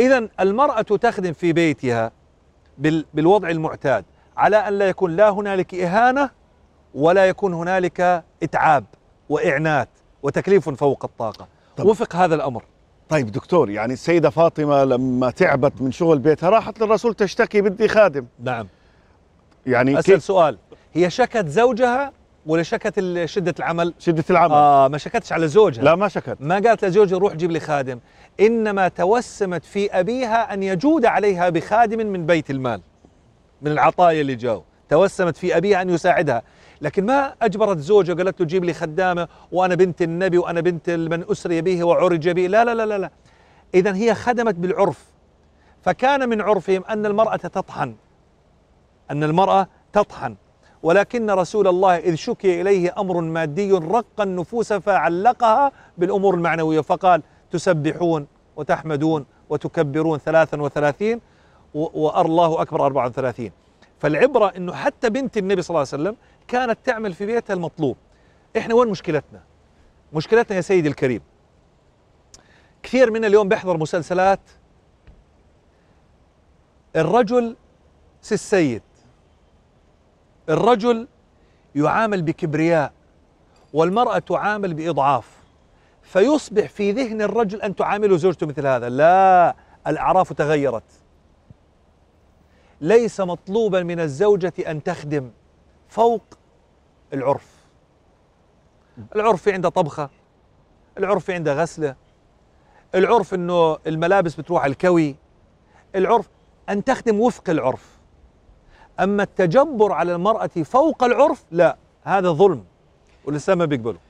إذا المرأة تخدم في بيتها بالوضع المعتاد على أن لا يكون لا هنالك إهانة ولا يكون هنالك إتعاب وإعنات وتكليف فوق الطاقة طب. وفق هذا الأمر طيب دكتور يعني السيدة فاطمة لما تعبت من شغل بيتها راحت للرسول تشتكي بدي خادم نعم يعني أسأل كيف؟ سؤال هي شكت زوجها ولا شكت شده العمل شده العمل اه ما شكتش على زوجها لا ما شكت ما قالت لزوجها روح جيب لي خادم انما توسمت في ابيها ان يجود عليها بخادم من بيت المال من العطايا اللي جاوا توسمت في ابيها ان يساعدها لكن ما اجبرت زوجها قالت له جيب لي خدامه وانا بنت النبي وانا بنت من اسري به وعرج به لا لا لا لا, لا. اذا هي خدمت بالعرف فكان من عرفهم ان المراه تطحن ان المراه تطحن ولكن رسول الله إذ شكي إليه أمر مادي رق النفوس فعلقها بالأمور المعنوية فقال تسبحون وتحمدون وتكبرون ثلاثا وثلاثين الله أكبر أربعة وثلاثين فالعبرة أنه حتى بنت النبي صلى الله عليه وسلم كانت تعمل في بيتها المطلوب إحنا وين مشكلتنا مشكلتنا يا سيدي الكريم كثير منا اليوم بيحضر مسلسلات الرجل سي السيد الرجل يعامل بكبرياء والمرأة تعامل بإضعاف فيصبح في ذهن الرجل أن تعامله زوجته مثل هذا لا الأعراف تغيرت ليس مطلوبا من الزوجة أن تخدم فوق العرف العرف عند طبخة العرف عند غسلة العرف أنه الملابس بتروح على الكوي العرف أن تخدم وفق العرف أما التجبر على المرأة فوق العرف لا هذا ظلم والإسلام ما بيقبله